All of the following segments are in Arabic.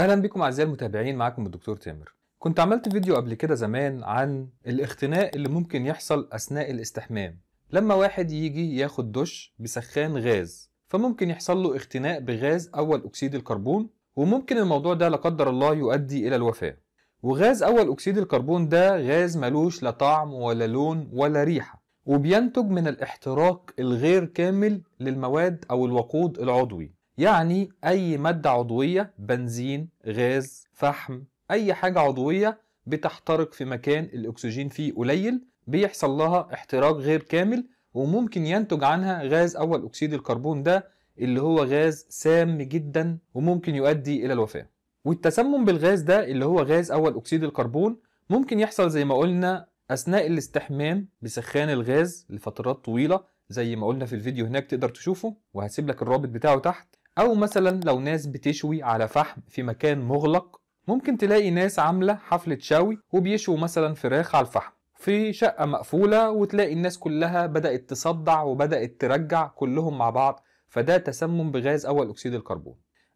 اهلا بكم اعزائي المتابعين معاكم الدكتور تامر كنت عملت فيديو قبل كده زمان عن الاختناق اللي ممكن يحصل اثناء الاستحمام لما واحد يجي ياخد دش بسخان غاز فممكن يحصل له اختناق بغاز اول اكسيد الكربون وممكن الموضوع ده لا قدر الله يؤدي الى الوفاه وغاز اول اكسيد الكربون ده غاز ملوش لا طعم ولا لون ولا ريحه وبينتج من الاحتراق الغير كامل للمواد او الوقود العضوي يعني أي مادة عضوية بنزين غاز فحم أي حاجة عضوية بتحترق في مكان الأكسجين فيه قليل بيحصل لها احتراق غير كامل وممكن ينتج عنها غاز أول أكسيد الكربون ده اللي هو غاز سام جدا وممكن يؤدي إلى الوفاة والتسمم بالغاز ده اللي هو غاز أول أكسيد الكربون ممكن يحصل زي ما قلنا أثناء الاستحمام بسخان الغاز لفترات طويلة زي ما قلنا في الفيديو هناك تقدر تشوفه وهسيب لك الرابط بتاعه تحت أو مثلا لو ناس بتشوي على فحم في مكان مغلق ممكن تلاقي ناس عاملة حفلة شوي وبيشوا مثلا فراخ على الفحم في شقة مقفولة وتلاقي الناس كلها بدأت تصدع وبدأت ترجع كلهم مع بعض فده تسمم بغاز أول أكسيد الكربون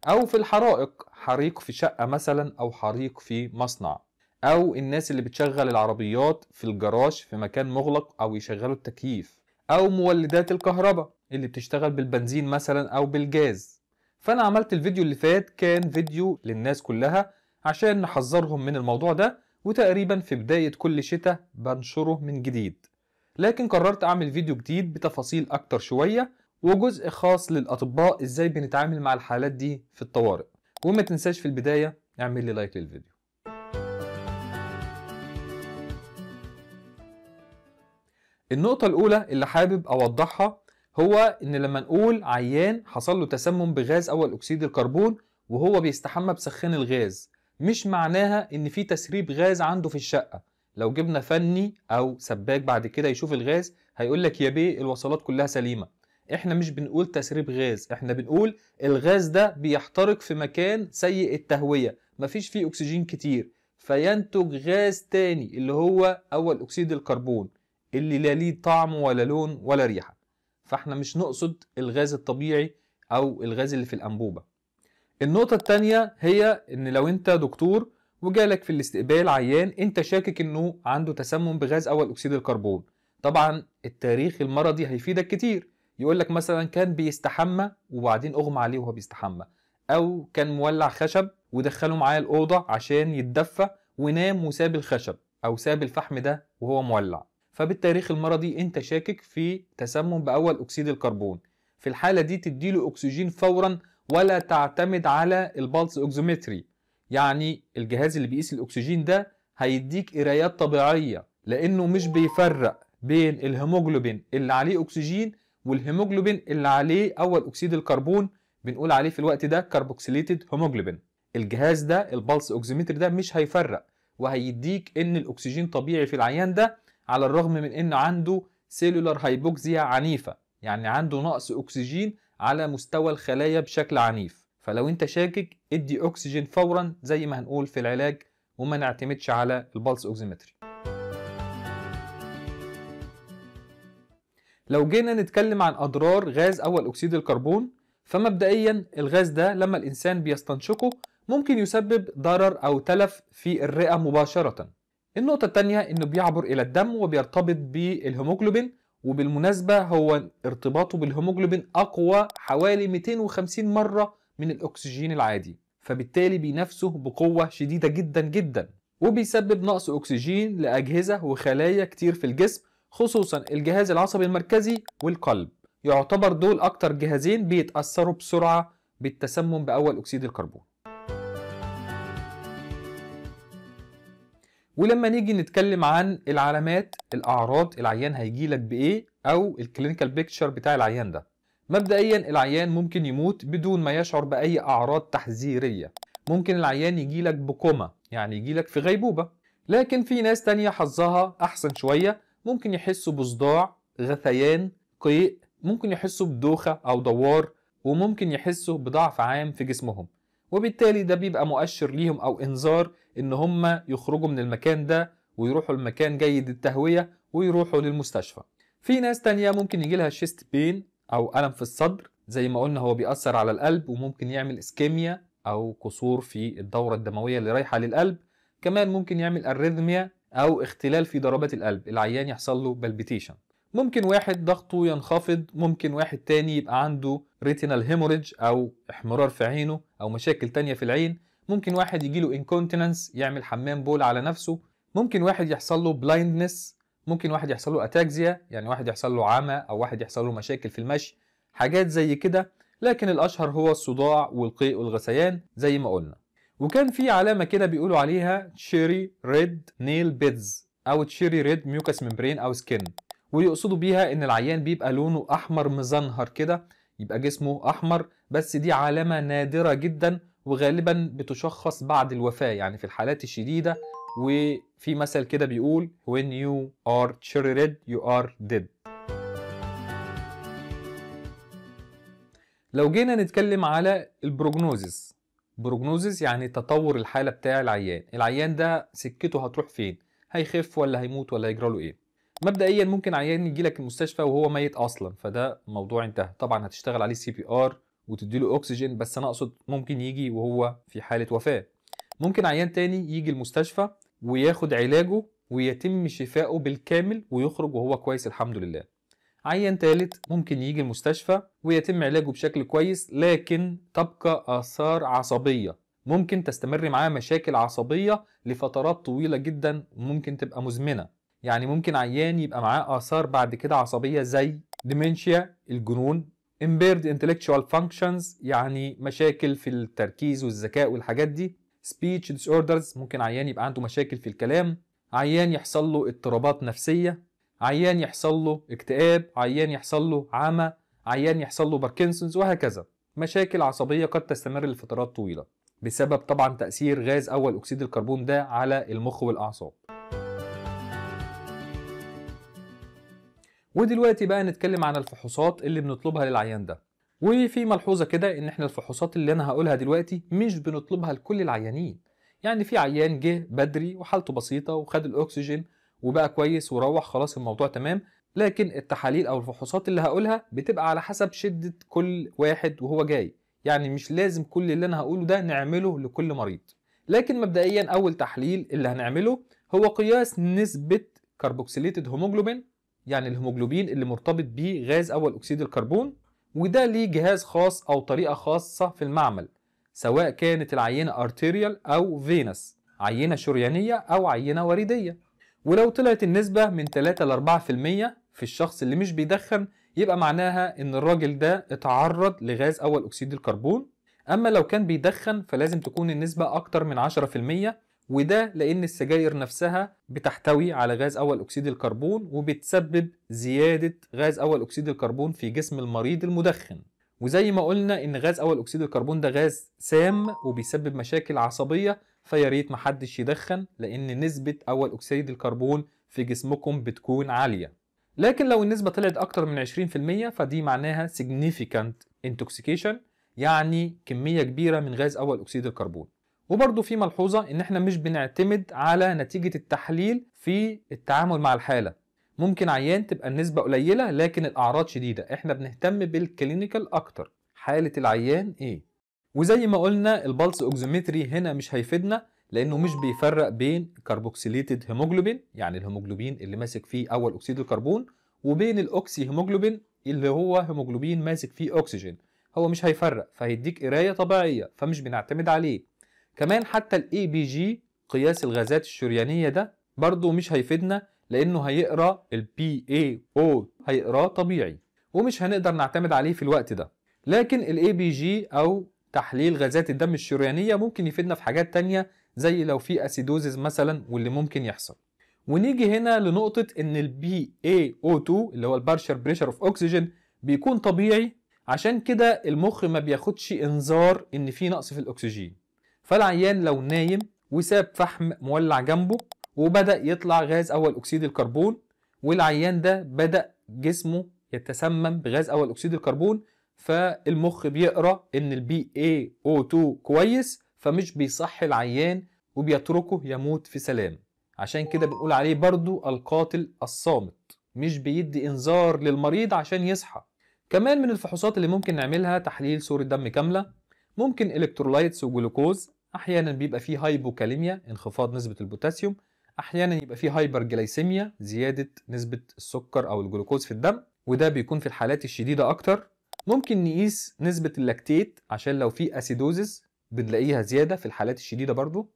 أو في الحرائق حريق في شقة مثلا أو حريق في مصنع أو الناس اللي بتشغل العربيات في الجراج في مكان مغلق أو يشغلوا التكييف أو مولدات الكهرباء اللي بتشتغل بالبنزين مثلا أو بالجاز فانا عملت الفيديو اللي فات كان فيديو للناس كلها عشان نحذرهم من الموضوع ده وتقريبا في بداية كل شتاء بنشره من جديد لكن قررت اعمل فيديو جديد بتفاصيل اكتر شوية وجزء خاص للاطباء ازاي بنتعامل مع الحالات دي في الطوارئ وما تنساش في البداية اعمل لي لايك للفيديو النقطة الأولى اللي حابب أوضحها هو ان لما نقول عيان حصل له تسمم بغاز اول اكسيد الكربون وهو بيستحمى بسخان الغاز مش معناها ان في تسريب غاز عنده في الشقه لو جبنا فني او سباك بعد كده يشوف الغاز هيقول لك يا بيه الوصلات كلها سليمه احنا مش بنقول تسريب غاز احنا بنقول الغاز ده بيحترق في مكان سيء التهويه مفيش فيه اكسجين كتير فينتج غاز تاني اللي هو اول اكسيد الكربون اللي لا ليه طعم ولا لون ولا ريحه فاحنا مش نقصد الغاز الطبيعي او الغاز اللي في الانبوبه النقطه الثانيه هي ان لو انت دكتور وجالك في الاستقبال عيان انت شاكك انه عنده تسمم بغاز اول اكسيد الكربون طبعا التاريخ المرضي هيفيدك كتير يقول لك مثلا كان بيستحمى وبعدين اغمى عليه وهو بيستحمى او كان مولع خشب ودخله معايا الاوضه عشان يتدفى ونام وساب الخشب او ساب الفحم ده وهو مولع فبالتاريخ المرضي انت شاكك في تسمم باول اكسيد الكربون في الحاله دي تديله اكسجين فورا ولا تعتمد على البلس اوكسيمتري يعني الجهاز اللي بيقيس الاكسجين ده هيديك قرايات طبيعيه لانه مش بيفرق بين الهيموجلوبين اللي عليه اكسجين والهيموجلوبين اللي عليه اول اكسيد الكربون بنقول عليه في الوقت ده كربوكسيليتد هيموجلوبين الجهاز ده البلس اوكسيمتري ده مش هيفرق وهيديك ان الاكسجين طبيعي في العيان ده على الرغم من انه عنده سيلولار هايبوكسيا عنيفه يعني عنده نقص اكسجين على مستوى الخلايا بشكل عنيف فلو انت شاكك ادي اكسجين فورا زي ما هنقول في العلاج وما نعتمدش على البلس اوكسيمتري لو جينا نتكلم عن اضرار غاز اول اكسيد الكربون فمبدئيا الغاز ده لما الانسان بيستنشقه ممكن يسبب ضرر او تلف في الرئه مباشره النقطة الثانية انه بيعبر الى الدم وبيرتبط بالهيموجلوبين وبالمناسبة هو ارتباطه بالهيموجلوبين اقوى حوالي 250 مرة من الاكسجين العادي فبالتالي بينافسه بقوة شديدة جدا جدا وبيسبب نقص اكسجين لاجهزة وخلايا كتير في الجسم خصوصا الجهاز العصبي المركزي والقلب يعتبر دول اكتر جهازين بيتأثروا بسرعة بالتسمم باول اكسيد الكربون ولما نيجي نتكلم عن العلامات الاعراض العيان هيجي لك بايه او الكلينيكال بيكتشر بتاع العيان ده مبدئيا العيان ممكن يموت بدون ما يشعر باي اعراض تحذيريه ممكن العيان يجي لك بكوما يعني يجي لك في غيبوبه لكن في ناس تانية حظها احسن شويه ممكن يحسوا بصداع غثيان قيء ممكن يحسوا بدوخه او دوار وممكن يحسوا بضعف عام في جسمهم وبالتالي ده بيبقى مؤشر ليهم او انذار ان هم يخرجوا من المكان ده ويروحوا لمكان جيد التهويه ويروحوا للمستشفى في ناس تانية ممكن يجي لها شيست بين او الم في الصدر زي ما قلنا هو بيأثر على القلب وممكن يعمل اسكيميا او قصور في الدوره الدمويه اللي رايحه للقلب كمان ممكن يعمل اريثميا او اختلال في ضربات القلب العيان يحصل له بالبيتيشن ممكن واحد ضغطه ينخفض ممكن واحد تاني يبقى عنده ريتينال هيموريدج او احمرار في عينه او مشاكل تانية في العين ممكن واحد يجيله انكونتيننس يعمل حمام بول على نفسه ممكن واحد يحصل له بلايندنس ممكن واحد يحصل له اتاكزيا يعني واحد يحصل له عمى او واحد يحصل له مشاكل في المشي حاجات زي كده لكن الاشهر هو الصداع والقيء والغثيان زي ما قلنا وكان في علامه كده بيقولوا عليها تشيري ريد نيل بيدز او تشيري ريد ميوكس ممبرين او سكين ويقصدوا بيها ان العيان بيبقى لونه احمر مزنهر كده يبقى جسمه احمر بس دي علامه نادره جدا وغالبا بتشخص بعد الوفاه يعني في الحالات الشديده وفي مثل كده بيقول when you are cherry red you are dead لو جينا نتكلم على البروجنوزيس بروجنوزيس يعني تطور الحاله بتاع العيان العيان ده سكته هتروح فين هيخف ولا هيموت ولا هيجرى له ايه مبدئيا ممكن عيان يجي لك المستشفى وهو ميت اصلا فده موضوع انتهى طبعا هتشتغل عليه سي بي ار وتدي له اكسجين بس انا اقصد ممكن يجي وهو في حاله وفاه ممكن عيان تاني يجي المستشفى وياخد علاجه ويتم شفائه بالكامل ويخرج وهو كويس الحمد لله عيان تالت ممكن يجي المستشفى ويتم علاجه بشكل كويس لكن تبقى آثار عصبية ممكن تستمر معاه مشاكل عصبية لفترات طويلة جدا وممكن تبقى مزمنة يعني ممكن عيان يبقى معاه آثار بعد كده عصبية زي ديمنشيا الجنون impaired intellectual functions يعني مشاكل في التركيز والذكاء والحاجات دي speech disorders ممكن عيان يبقى عنده مشاكل في الكلام عيان يحصل له اضطرابات نفسية عيان يحصل له اكتئاب عيان يحصل له عمى عيان يحصل له باركنسونز وهكذا مشاكل عصبية قد تستمر لفترات طويلة بسبب طبعا تأثير غاز أول أكسيد الكربون ده على المخ والأعصاب ودلوقتي بقى نتكلم عن الفحوصات اللي بنطلبها للعيان ده وفي ملحوظه كده ان احنا الفحوصات اللي انا هقولها دلوقتي مش بنطلبها لكل العيانين يعني في عيان جه بدري وحالته بسيطه وخد الاكسجين وبقى كويس وروح خلاص الموضوع تمام لكن التحاليل او الفحوصات اللي هقولها بتبقى على حسب شده كل واحد وهو جاي يعني مش لازم كل اللي انا هقوله ده نعمله لكل مريض لكن مبدئيا اول تحليل اللي هنعمله هو قياس نسبه كربوكسيليتد هيموجلوبين يعني الهيموجلوبين اللي مرتبط بيه غاز اول اكسيد الكربون وده ليه جهاز خاص او طريقه خاصه في المعمل سواء كانت العينه ارتيريال او فينس عينه شريانيه او عينه وريديه ولو طلعت النسبه من 3 ل 4% في الشخص اللي مش بيدخن يبقى معناها ان الراجل ده اتعرض لغاز اول اكسيد الكربون اما لو كان بيدخن فلازم تكون النسبه اكتر من 10% وده لأن السجاير نفسها بتحتوي على غاز أول أكسيد الكربون وبتسبب زيادة غاز أول أكسيد الكربون في جسم المريض المدخن وزي ما قلنا إن غاز أول أكسيد الكربون ده غاز سام وبيسبب مشاكل عصبية فياريت محدش يدخن لأن نسبة أول أكسيد الكربون في جسمكم بتكون عالية لكن لو النسبة طلعت أكتر من 20% فدي معناها significant intoxication يعني كمية كبيرة من غاز أول أكسيد الكربون وبرضو في ملحوظة ان احنا مش بنعتمد على نتيجة التحليل في التعامل مع الحالة ممكن عيان تبقى النسبة قليلة لكن الاعراض شديدة احنا بنهتم بالكلينيكال اكتر حالة العيان ايه وزي ما قلنا البلس اوكسيمتري هنا مش هيفيدنا لانه مش بيفرق بين كربوكسيليتد هيموجلوبين يعني الهيموجلوبين اللي ماسك فيه اول اكسيد الكربون وبين الاوكسي هيموجلوبين اللي هو هيموجلوبين ماسك فيه اكسجين هو مش هيفرق فهيديك قرايه طبيعيه فمش بنعتمد عليه كمان حتى الاي بي جي قياس الغازات الشريانيه ده برضه مش هيفيدنا لانه هيقرا البي اي او هيقراه طبيعي ومش هنقدر نعتمد عليه في الوقت ده لكن الاي بي جي او تحليل غازات الدم الشريانيه ممكن يفيدنا في حاجات تانية زي لو في اسيدوزز مثلا واللي ممكن يحصل ونيجي هنا لنقطة إن البي او 2 اللي هو البارشر بريشر اوف اوكسجين بيكون طبيعي عشان كده المخ ما بياخدش إنذار إن في نقص في الأكسجين فالعيان لو نايم وساب فحم مولع جنبه وبدأ يطلع غاز أول أكسيد الكربون والعيان ده بدأ جسمه يتسمم بغاز أول أكسيد الكربون فالمخ بيقرا ان البي اي او 2 كويس فمش بيصحي العيان وبيتركه يموت في سلام عشان كده بنقول عليه برضو القاتل الصامت مش بيدي انذار للمريض عشان يصحى كمان من الفحوصات اللي ممكن نعملها تحليل صورة دم كاملة ممكن الكترولايتس وجلوكوز احيانا بيبقى فيه هايبوكاليميا انخفاض نسبه البوتاسيوم احيانا يبقى فيه هايبرجلايسيميا زياده نسبه السكر او الجلوكوز في الدم وده بيكون في الحالات الشديده اكتر ممكن نقيس نسبه اللاكتيت عشان لو في اسيدوزز بنلاقيها زياده في الحالات الشديده برضو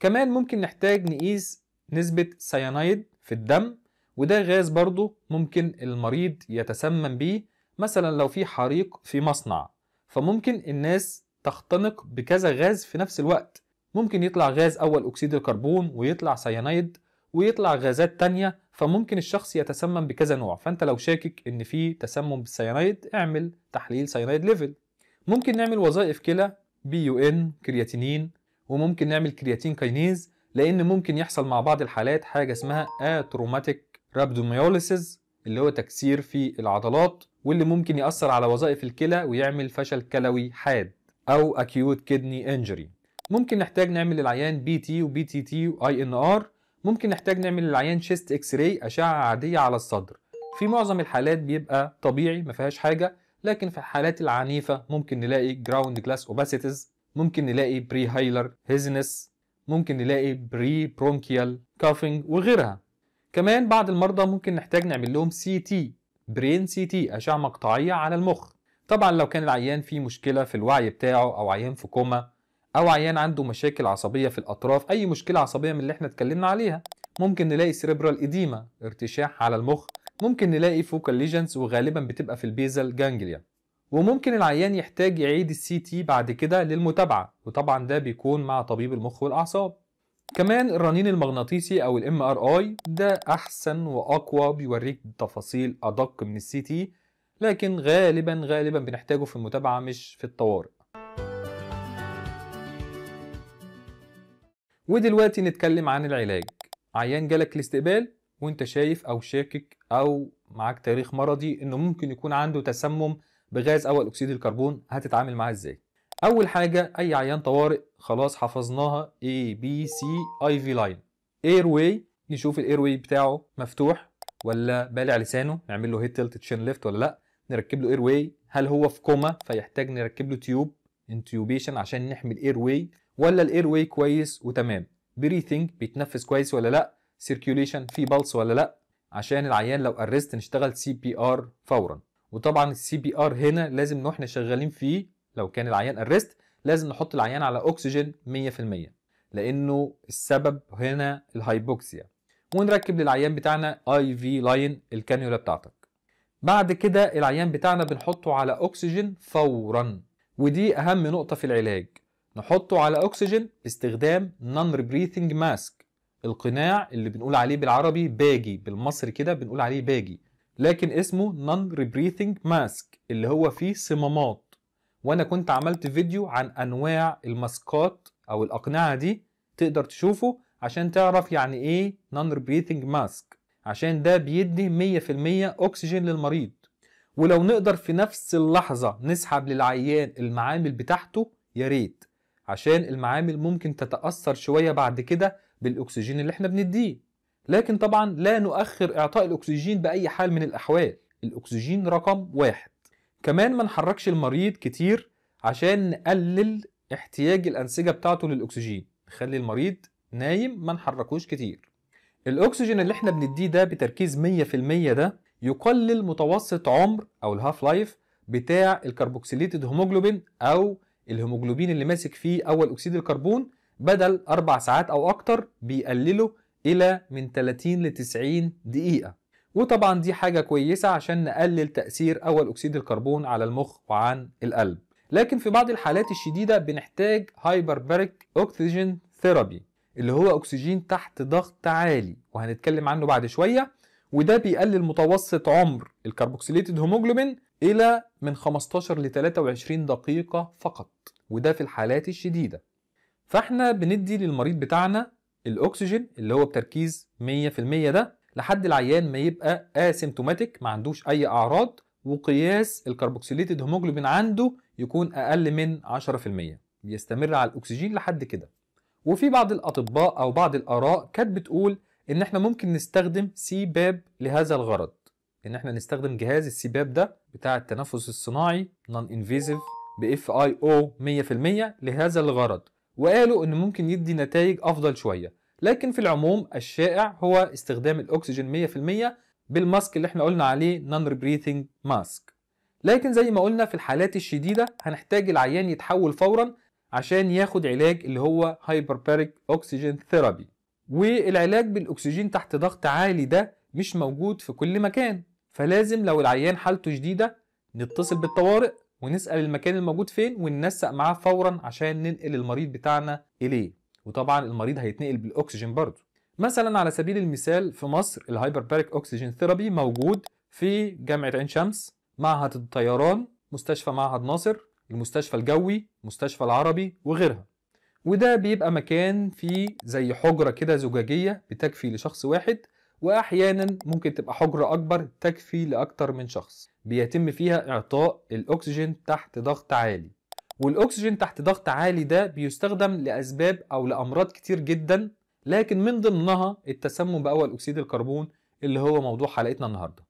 كمان ممكن نحتاج نقيس نسبه سيانايد في الدم وده غاز برضو ممكن المريض يتسمم بيه مثلا لو في حريق في مصنع فممكن الناس تختنق بكذا غاز في نفس الوقت ممكن يطلع غاز أول أكسيد الكربون ويطلع سيانيد ويطلع غازات تانية فممكن الشخص يتسمم بكذا نوع فأنت لو شاكك إن في تسمم بالسيانيد اعمل تحليل سيانيد ليفل ممكن نعمل وظائف كلى بي يو ان كرياتينين وممكن نعمل كرياتين كاينيز لأن ممكن يحصل مع بعض الحالات حاجة اسمها اتروماتيك رابدوميوليسيز اللي هو تكسير في العضلات واللي ممكن يأثر على وظائف الكلى ويعمل فشل كلوي حاد او acute kidney injury ممكن نحتاج نعمل العيان بي تي وبي تي تي واي ان ار ممكن نحتاج نعمل العيان شيست اكس راي اشعه عاديه على الصدر في معظم الحالات بيبقى طبيعي ما فيهاش حاجه لكن في الحالات العنيفه ممكن نلاقي جراوند جلاس اوباسيتيز ممكن نلاقي بري هايلر هيزنس ممكن نلاقي بري برونكيال كافينج وغيرها كمان بعض المرضى ممكن نحتاج نعمل لهم سي تي برين سي تي اشعه مقطعيه على المخ طبعا لو كان العيان فيه مشكله في الوعي بتاعه او عيان في كوما او عيان عنده مشاكل عصبيه في الاطراف اي مشكله عصبيه من اللي احنا اتكلمنا عليها ممكن نلاقي سيريبرال اديما ارتشاح على المخ ممكن نلاقي فوكال ليجنز وغالبا بتبقى في البيزل جانجليا وممكن العيان يحتاج يعيد السي تي بعد كده للمتابعه وطبعا ده بيكون مع طبيب المخ والاعصاب كمان الرنين المغناطيسي او الام ار اي ده احسن واقوى بيوريك تفاصيل ادق من السي تي لكن غالبا غالبا بنحتاجه في المتابعة مش في الطوارئ ودلوقتي نتكلم عن العلاج عيان جالك الاستقبال وانت شايف او شاكك او معاك تاريخ مرضي انه ممكن يكون عنده تسمم بغاز اول اكسيد الكربون هتتعامل معاه ازاي اول حاجه اي عيان طوارئ خلاص حفظناها A B C I V line اير واي نشوف الاير واي بتاعه مفتوح ولا بالع لسانه نعمل له هيد تلت تشين ليفت ولا لا نركب له اير واي هل هو في كوما فيحتاج نركب له تيوب انتيوبيشن عشان نحمي الاير واي ولا الاير واي كويس وتمام بريثنج بيتنفس كويس ولا لا سيركيوليشن في بلس ولا لا عشان العيان لو ارست نشتغل سي بي ار فورا وطبعا السي بي ار هنا لازم واحنا شغالين فيه لو كان العيان ارست لازم نحط العيان على اكسجين 100% لانه السبب هنا الهايبوكسيا ونركب للعيان بتاعنا اي في لاين الكانيولا بتاعتك بعد كده العيان بتاعنا بنحطه على أكسجين فورا ودي أهم نقطة في العلاج نحطه على أكسجين باستخدام نون ريبريثنج ماسك القناع اللي بنقول عليه بالعربي باجي بالمصري كده بنقول عليه باجي لكن اسمه نون ريبريثنج ماسك اللي هو فيه صمامات وانا كنت عملت فيديو عن انواع الماسكات او الاقنعه دي تقدر تشوفه عشان تعرف يعني ايه نون ريبريثنج ماسك عشان ده بيدي 100% اكسجين للمريض ولو نقدر في نفس اللحظة نسحب للعيان المعامل بتاعته يا ريت عشان المعامل ممكن تتأثر شوية بعد كده بالأكسجين اللي احنا بنديه لكن طبعا لا نؤخر إعطاء الأكسجين بأي حال من الأحوال الأكسجين رقم واحد كمان ما نحركش المريض كتير عشان نقلل احتياج الأنسجة بتاعته للأكسجين نخلي المريض نايم ما نحركوش كتير الاكسجين اللي احنا بنديه ده بتركيز 100% ده يقلل متوسط عمر او الهاف لايف بتاع الكربوكسيليتد هيموجلوبين او الهيموجلوبين اللي ماسك فيه اول اكسيد الكربون بدل اربع ساعات او اكتر بيقلله الى من 30 ل 90 دقيقه وطبعا دي حاجه كويسه عشان نقلل تاثير اول اكسيد الكربون على المخ وعن القلب لكن في بعض الحالات الشديده بنحتاج هايبربريك اوكسجين ثيرابي اللي هو اكسجين تحت ضغط عالي وهنتكلم عنه بعد شويه وده بيقلل متوسط عمر الكربوكسيليتد هيموجلوبين الى من 15 ل 23 دقيقه فقط وده في الحالات الشديده فاحنا بندي للمريض بتاعنا الاكسجين اللي هو بتركيز 100% ده لحد العيان ما يبقى اسيمتوماتيك ما عندوش اي اعراض وقياس الكربوكسيليتد هيموجلوبين عنده يكون اقل من 10% بيستمر على الاكسجين لحد كده وفي بعض الأطباء أو بعض الآراء كانت بتقول إن إحنا ممكن نستخدم سيباب لهذا الغرض إن إحنا نستخدم جهاز السيباب ده بتاع التنفس الصناعي نون انفيزيف بإف أي أو 100% لهذا الغرض وقالوا إن ممكن يدي نتائج أفضل شوية لكن في العموم الشائع هو استخدام الأكسجين 100% بالماسك اللي إحنا قلنا عليه نون ريبريثنج ماسك لكن زي ما قلنا في الحالات الشديدة هنحتاج العيان يتحول فورا عشان ياخد علاج اللي هو هايبرباريك اوكسجين ثيرابي والعلاج بالاكسجين تحت ضغط عالي ده مش موجود في كل مكان فلازم لو العيان حالته شديده نتصل بالطوارئ ونسال المكان الموجود فين وننسق معاه فورا عشان ننقل المريض بتاعنا اليه وطبعا المريض هيتنقل بالاكسجين برضه مثلا على سبيل المثال في مصر الهايبرباريك اوكسجين ثيرابي موجود في جامعه عين شمس معهد الطيران مستشفى معهد ناصر المستشفى الجوي المستشفى العربي وغيرها وده بيبقى مكان فيه زي حجرة كده زجاجية بتكفي لشخص واحد وأحيانا ممكن تبقى حجرة أكبر تكفي لأكتر من شخص بيتم فيها إعطاء الأكسجين تحت ضغط عالي والأكسجين تحت ضغط عالي ده بيستخدم لأسباب أو لأمراض كتير جدا لكن من ضمنها التسمم بأول أكسيد الكربون اللي هو موضوع حلقتنا النهاردة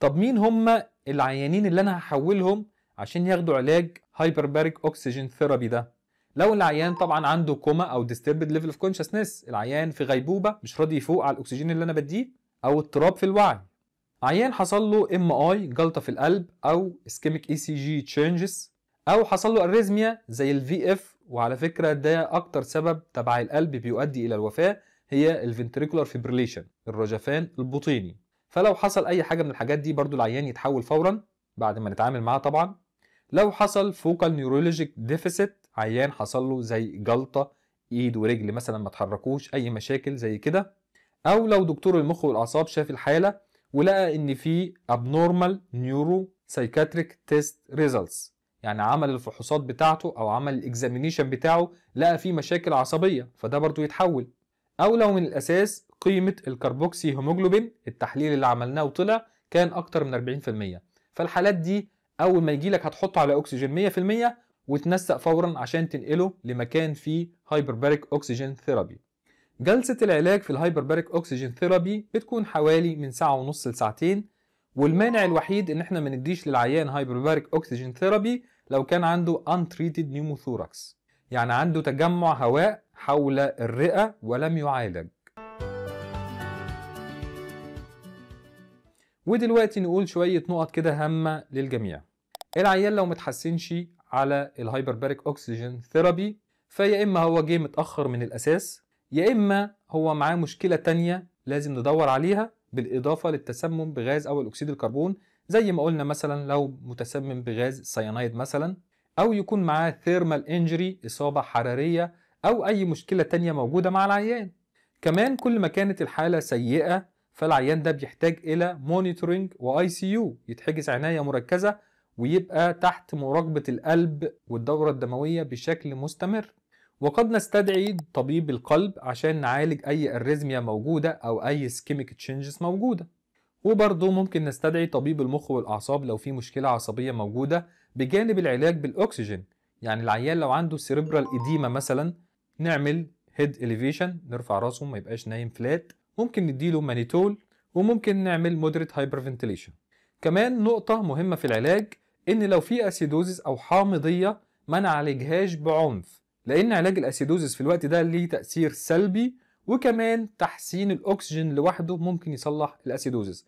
طب مين هم العيانين اللي أنا هحولهم عشان ياخدوا علاج هايبرباريك اوكسجين ثيرابي ده لو العيان طبعا عنده كوما او ديستربد ليفل اوف كونشسنس العيان في غيبوبه مش راضي يفوق على الاكسجين اللي انا بديه او اضطراب في الوعي عيان حصل له ام اي جلطه في القلب او اسكيميك اي سي جي تشينجز او حصل له اريزميا زي الفي اف وعلى فكره ده اكتر سبب تبع القلب بيؤدي الى الوفاه هي الفنتريكولار فيبريليشن الرجفان البطيني فلو حصل اي حاجه من الحاجات دي برضو العيان يتحول فورا بعد ما نتعامل معاه طبعا لو حصل فوكال نيورولوجيك ديفيسيت عيان حصل له زي جلطه ايد ورجل مثلا ما اتحركوش اي مشاكل زي كده او لو دكتور المخ والاعصاب شاف الحاله ولقى ان في ابنورمال نيورو سايكاتريك تيست ريزلتس يعني عمل الفحوصات بتاعته او عمل الاكزامينيشن بتاعه لقى فيه مشاكل عصبيه فده برضو يتحول او لو من الاساس قيمه الكربوكسي هيموجلوبين التحليل اللي عملناه وطلع كان اكتر من 40% فالحالات دي اول ما يجي لك هتحطه على اكسجين 100% وتنسق فورا عشان تنقله لمكان فيه هايبرباريك اكسجين ثيرابي جلسة العلاج في الهايبرباريك اكسجين ثيرابي بتكون حوالي من ساعة ونص لساعتين والمانع الوحيد ان احنا ما نديش للعيان هايبرباريك اكسجين ثيرابي لو كان عنده untreated pneumothorax يعني عنده تجمع هواء حول الرئة ولم يعالج ودلوقتي نقول شوية نقط كده هامة للجميع العيان لو متحسنش على الهايبرباريك اوكسجين ثيرابي فيا اما هو جه متاخر من الاساس يا اما هو معاه مشكله تانية لازم ندور عليها بالاضافه للتسمم بغاز او الاكسيد الكربون زي ما قلنا مثلا لو متسمم بغاز سيانايد مثلا او يكون معاه ثيرمال انجري اصابه حراريه او اي مشكله تانية موجوده مع العيان كمان كل ما كانت الحاله سيئه فالعيان ده بيحتاج الى مونيتورنج واي سي يو يتحجز عنايه مركزه ويبقى تحت مراقبة القلب والدورة الدموية بشكل مستمر وقد نستدعي طبيب القلب عشان نعالج أي أريزميا موجودة أو أي سكيميك تشينجز موجودة وبرضه ممكن نستدعي طبيب المخ والأعصاب لو في مشكلة عصبية موجودة بجانب العلاج بالأكسجين يعني العيان لو عنده سيريبرال إديمة مثلا نعمل هيد إليفيشن نرفع راسه ما يبقاش نايم فلات ممكن نديله مانيتول وممكن نعمل مودريت هايبرفنتليشن كمان نقطة مهمة في العلاج ان لو في اسيدوزيس او حامضيه ما نعالجهاش بعنف لان علاج الاسيدوزيس في الوقت ده ليه تاثير سلبي وكمان تحسين الاكسجين لوحده ممكن يصلح الاسيدوزيس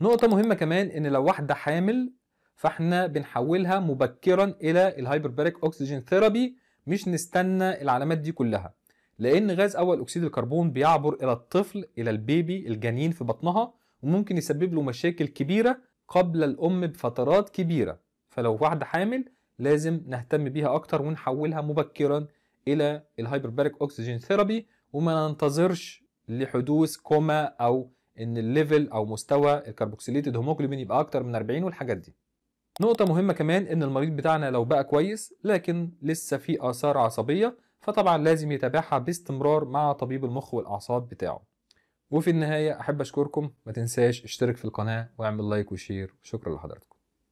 نقطه مهمه كمان ان لو واحده حامل فاحنا بنحولها مبكرا الى الهايبربريك اوكسجين ثيرابي مش نستنى العلامات دي كلها لان غاز اول اكسيد الكربون بيعبر الى الطفل الى البيبي الجنين في بطنها وممكن يسبب له مشاكل كبيره قبل الام بفترات كبيره فلو واحده حامل لازم نهتم بيها اكتر ونحولها مبكرا الى الهايبرباريك اكسجين ثيرابي وما ننتظرش لحدوث كوما او ان الليفل او مستوى الكربوكسيليتد هيموجلوبين يبقى اكتر من 40 والحاجات دي نقطه مهمه كمان ان المريض بتاعنا لو بقى كويس لكن لسه في اثار عصبيه فطبعا لازم يتابعها باستمرار مع طبيب المخ والاعصاب بتاعه وفي النهايه احب اشكركم ما تنساش اشترك في القناه واعمل لايك وشير وشكرا لحضراتكم.